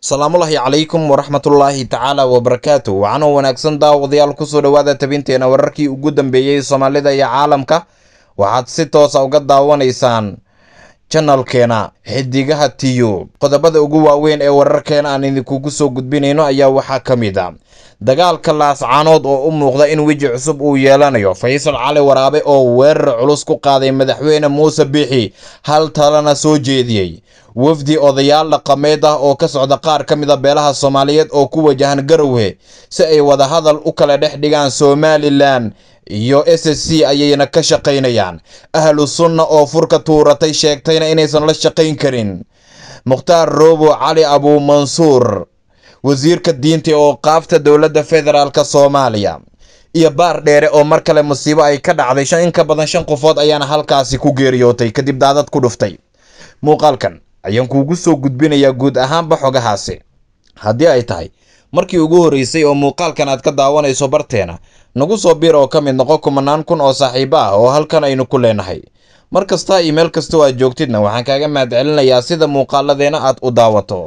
salaamullaahi calaykum waraxmatullaahi tacaala wabarakaatu waxaana wanaagsan daawadayaal kusoo dhawaada tabinteena wararkii ugu dambeeyey soomaalida iyo caalamka waxaad si toosa ah uga daawanaysaan janalkeena xidigaha tiyo qodobada ugu waaweyn ee wararkeena aan idinkugu soo gudbinayno ayaa waxaa ka mid a ah. dagaalka laascaanood oo u muuqda in weji cusub uu yeelanayo faysal cali waraabe oo weerar culus ku qaaday madaxweyne muuse biixi hal talana soo jeediyey wafdi odayaal dhaqameed ah oo ka socda qaar ka mid a ah beelaha soomaaliyeed oo ku wajahan garowe si ay wadahadal u kala dhex dhigaan somalilan iyo s s c ayayna ka shaqaynayaan ahlu sunna oo furka tuuratay sheegtayna inaysan la shaqayn karin mukhtaar roobo cali abuu mansuur wasiirka diinta oo qaafta dowladda federaalk soomaaliya iyo baar dheere oo mar kale musiibo ay ka dhacday in ka badan shan qofood ayaana halkaasi ku geeriyootay kadib daadad ku dhuftay muuqaalkan ayaan kuugu soo gudbinayaa guud ahaanba xogahaasi haddii ay tahay markii ugu horreysay oo muuqaalkan aad ka daawanayso barteena nagu soo biir oo ka mid noqo kumanaan kun oo saaxiibo ah oo halkan aynu ku leenahay mar kasta iimayl kastoo aad joogtidna waxaan kaaga mahadcelinayaa sida muuqaaladeena aad u daawato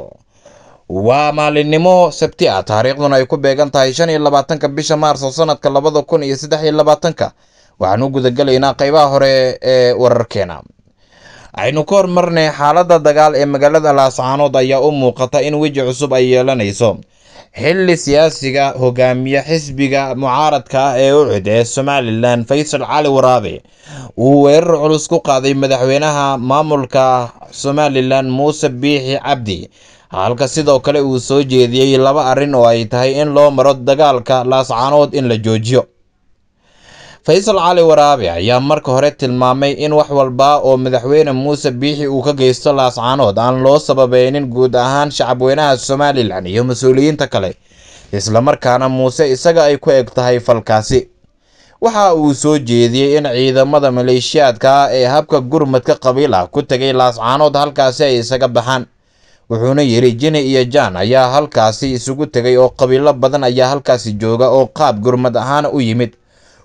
waa maalinnimo sabti ah taariikhduna ay ku beegan tahay shan iyo labaatanka bisha maarso sanadka labada kun iyo saddex iyo labaatanka waxaan u gudagelaynaa qaybaha hore ee wararkeena aynu ka hormarnay xaaladda dagaal ee magaalada laascaanood ayaa u muuqata in weji cusub ay yeelanayso xilli siyaasiga hogaamiye xisbiga mucaaradka ah ee u cid ee somalilan faysal cali waraabe uu weerar culus ku qaaday madaxweynaha maamulka somalilan muuse biixi cabdi halka sidoo kale uu soo jeediyey laba arrin oo ay tahay in loo maro dagaalka laascaanood in la joojiyo faysal cali waraabe ayaa marka hore tilmaamay in wax walba oo madaxweyne muuse biixi uu ka geysto laascaanood aan loo sababeynin guud ahaan shacabweynaha somalilan iyo mas-uuliyiinta kale islamarkaana muuse isaga ay ku eg tahay falkaasi waxa uu soo jeediyey in ciidamada maleeshiyaadka ee habka gurmadka qabiil ah ku tegay laascaanood halkaasi ay isaga baxaan wuxuuna yidhi jini iyo jaan ayaa halkaasi isugu tegay oo qabiilo badan ayaa halkaasi jooga oo qaab gurmad ahaan u yimid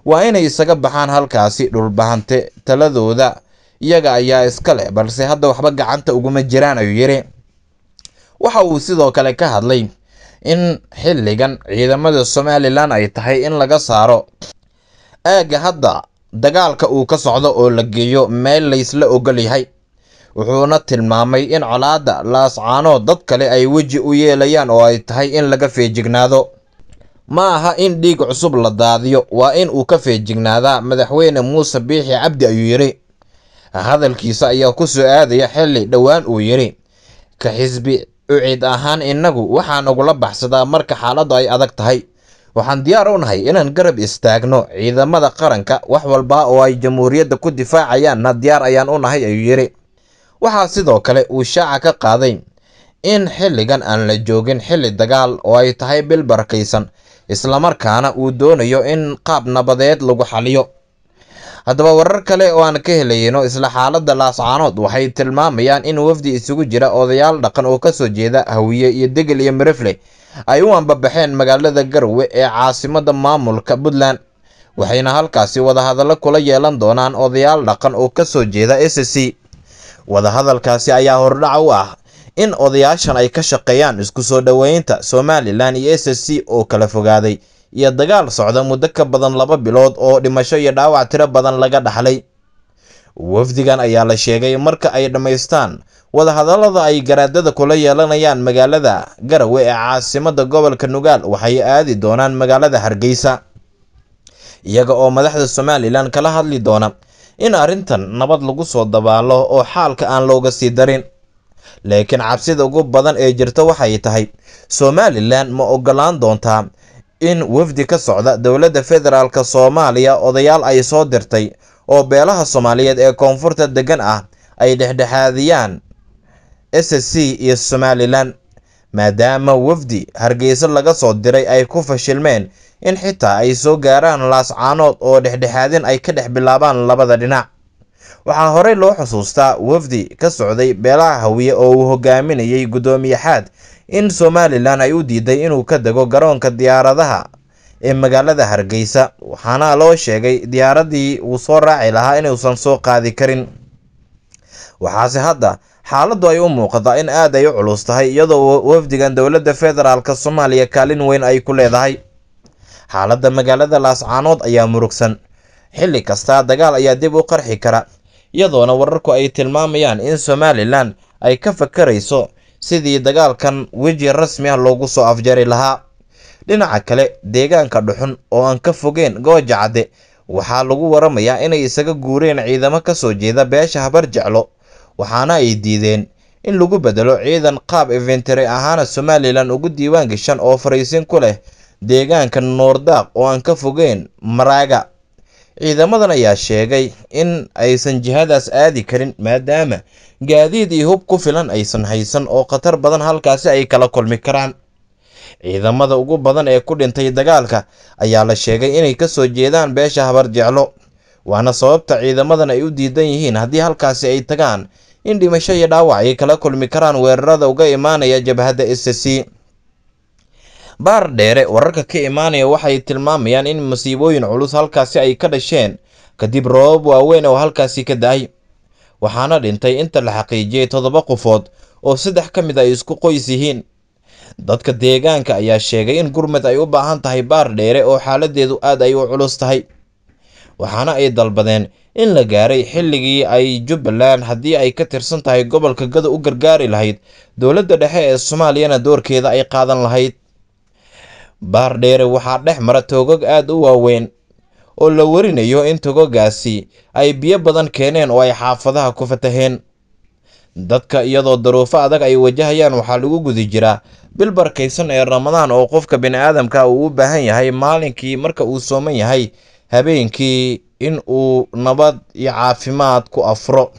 waa inay isaga baxaan halkaasi dhulbahante taladooda iyaga ayaa iska leh balse hadda waxba gacanta uguma jiraan ayuu yidhi waxa uu sidoo kale ka hadlay in xilligan ciidamada somalilan ay tahay in laga saaro aagga hadda dagaalka uu ka socdo oo la geeyo meel laysla ogol yahay wuxuuna tilmaamay in colaadda laascaanood dad kale ay weji u yeelayaan oo ay tahay in laga feejignaado ma aha in dhiig cusub la daadiyo waa in uu ka feejignaadaa madaxweyne muuse biixi cabdi ayuu yidhi hadalkiisa ayaa ku soo aadaya xilli dhowaan uu yidhi ka xisbi ucid ahaan innagu waxaa nagula baxsadaa marka xaaladdu ay adag tahay waxaan diyaar u nahay inaan garab istaagno ciidamada qaranka wax walba oo ay jamhuuriyadda ku difaacayaanna diyaar ayaan u nahay ayuu yidhi waxaa sidoo kale uu shaaca ka qaaday in xilligan aan la joogin xilli dagaal oo ay tahay bil barakaysan islamarkaana uu doonayo in qaab nabadeed lagu xaliyo haddaba warar kale oo aan ka helayno isla xaaladda laascaanood waxay tilmaamayaan in wafdi isugu jira odayaal dhaqan oo kasoo jeeda hawiye iyo degel iyo marefle ay u ambabaxeen magaalada garwe ee caasimadda maamulka puntland waxayna halkaasi wadahadallo kula yeelan doonaan odayaal dhaqan oo kasoo jeeda s c wadahadalkaasi ayaa hordhac u ah in odayaashan ay ka shaqeeyaan isku soo dhoweynta somalilan iyo s s c oo kala fogaaday iyo dagaal socda muddo ka badan laba bilood oo dhimasho iyo dhaawac tiro badan laga dhaxlay wafdigan ayaa la sheegay marka ay dhammaystaan wadahadallada ay garaadada kula yeelanayaan magaalada garawe ee caasimada gobolka nugaal waxay aadi doonaan magaalada hargeysa iyaga oo madaxda somalilan kala hadli doona in arrintan nabad lagu soo dabaalo oo xaalka aan looga sii darin laakiin cabsida ugu badan ee jirta waxay tahay somalilan ma ogolaan doontaa in wafdi ka socda dowladda federaalk soomaaliya odayaal ay soo dirtay oo beelaha soomaaliyeed ee koonfurta deggan ah ay dhexdhexaadiyaan s c iyo somalilan maadaama wafdi hargeysa laga soo diray ay ku fashilmeen in xitaa ay soo gaaraan laascaanood oo dhexdhexaadin ay ka dhex bilaabaan labada dhinac waxaa horey loo xusuustaa wafdi ka socday beelaha hawiye oo uu hogaaminayay guddoomiye xaad in somalilan ay u diiday inuu ka dego garoonka diyaaradaha ee magaalada hargeysa waxaana loo sheegay diyaaraddii uu soo raaci lahaa inuusan soo qaadi karin waxaase hadda xaaladdu ay u muuqataa in aad ay u culus tahay iyadoo wafdigan dowladda federaalk soomaaliya kaalin weyn ay ku leedahay xaaladda magaalada laascaanood ayaa murugsan xilli kasta dagaal ayaa dib u qarxi kara iyadoona wararku ay tilmaamayaan in somalilan ay ka fakarayso sidii dagaalkan weji rasmi ah loogu soo afjari lahaa dhinaca kale deegaanka dhuxun oo aan ka fogeen gooja cadde waxaa lagu waramayaa inay isaga guureen ciidamo ka soo jeeda beesha habar jeclo waxaana ay diideen in lagu bedelo ciidan qaab eventary ahaana somalilan ugu diiwaan gashan oo fariisin ku leh deegaanka noordaaq oo aan ka fogeen maraaga ciidamadan ayaa sheegay in aysan jihadaas aadi karin maadaama gaadiid iyo hub ku filan aysan haysan oo khatar badan halkaasi ay kala kulmi karaan ciidamada ugu badan ee ku dhintay dagaalka ayaa la sheegay inay ka soo jeedaan beesha habar jeclo waana sababta ciidamadan ay u diidan yihiin haddii halkaasi ay tagaan in dhimasho iyo dhaawac ay kala kulmi karaan weerarada uga imaanaya jabhadda s c baar dheere wararka ka imaanaya waxay tilmaamayaan in masiibooyin culus halkaasi ay ka dhasheen kadib roobab waaweyn oo halkaasi ka da waxaana dhintay inta la xaqiijiyay toddoba qofood oo saddex ka mid ah ay isku qoys yihiin dadka deegaanka ayaa sheegay in gurmed ay u baahan tahay baar dheere oo xaaladeedu aad ay u culus tahay waxaana ay dalbadeen in la gaaray xilligii ay jubbaland haddii ay ka tirsan tahay gobolka gado u gargaari lahayd dowladda dhexe ee soomaaliyana doorkeeda ay qaadan lahayd baar dheere waxaa dhex mara toogag aad u waaweyn oo la warinayo in togogaasi ay biyo badan keeneen oo ay xaafadaha ku fataheen dadka iyadoo daruufo adag ay wajahayaan waxaa lagu gudi jiraa bil barkaysan ee ramadaan oo qofka bini'aadamka uu u baahan yahay maalinkii marka uu sooman yahay habeenkii in uu nabad iyo caafimaad ku afro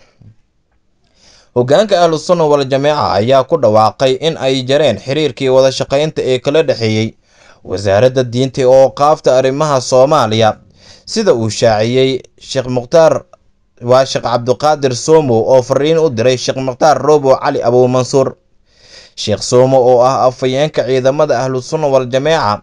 hogaanka ahlusunna wal jameeca ayaa ku dhawaaqay in ay jareen xiriirkii wada shaqaynta ee kala dhexeeyey wasaaradda diinta oo qaafta arrimaha soomaaliya sida uu shaaciyey sheekh mukhtaar waa sheekh cabduqaadir soomo oo fariin u diray sheekh mukhtaar roobo cali abuumansuur sheekh soomo oo ah afhayeenka ciidamada ahlusunna waljameeca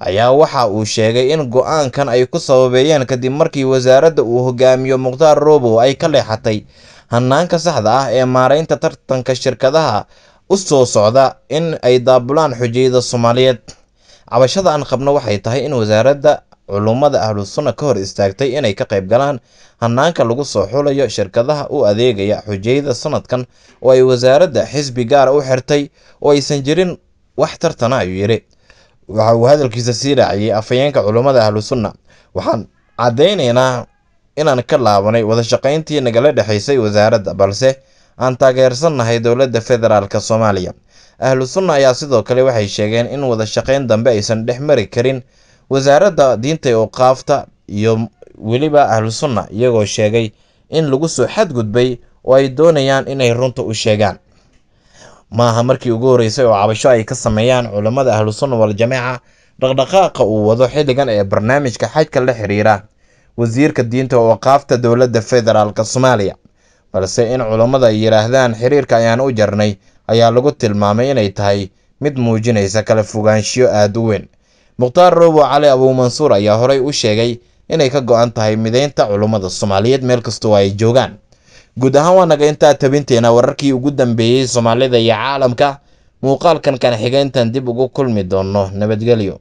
ayaa waxa uu sheegay in go-aankan ay ku sababeeyeen kadib markii wasaaradda uu hogaamiyo mukhtaar roobo ay ka leexatay hanaanka saxda ah ee maaraynta tartanka shirkadaha u soo socda in ay daabulaan xujiyada soomaaliyeed cabashada aan qabno waxay tahay in wasaaradda culummada ahlusunna ka hor istaagtay inay ka qayb galaan hanaanka lagu soo xulayo shirkadaha u adeegaya xujayda sanadkan oo ay wasaaradda xisbi gaara u xirtay oo aysan jirin wax tartana ayuu yidhi waxa uu hadalkiisa sii raaciyey afhayeenka culummada ahlusunna waxaan caddaynaynaa inaan ka laabanay wadashaqayntii nagala dhexaysay wasaaradda balse aan taageersannahay dowladda federaalk soomaaliya ahlu sunna ayaa sidoo kale waxay sheegeen in wada shaqayn dambe aysan dhex mari karin wasaaradda diinta oo qaafta iyo weliba ahlu sunna iyagoo sheegay in lagu soo xadgudbay oo ay doonayaan inay runta u sheegaan maaha markii ugu horreysay oo cabasho ay ka sameeyaan culammada ahlu sunna wal dhaqdhaqaaqa uu wado xilligan ee barnaamijka xajka la xiriira wasiirka diinta oo qaafta dowladda federaalk soomaaliya balse in culummada ay yidhaahdaan xiriirka ayaan u jarnay ayaa lagu tilmaamay inay tahay mid muujinaysa kala fogaanshiyo aad u weyn mukhtaar roobo cali abuumansuur ayaa horay u sheegay inay ka go'an tahay midaynta culummada soomaaliyeed meel kastoo ay joogaan guud ahaan waa naga intaa tabinteena wararkii ugu dambeeyey soomaalida iyo caalamka muuqaalkan kan xigeentan dib ugu kulmi doonno nabadgelyo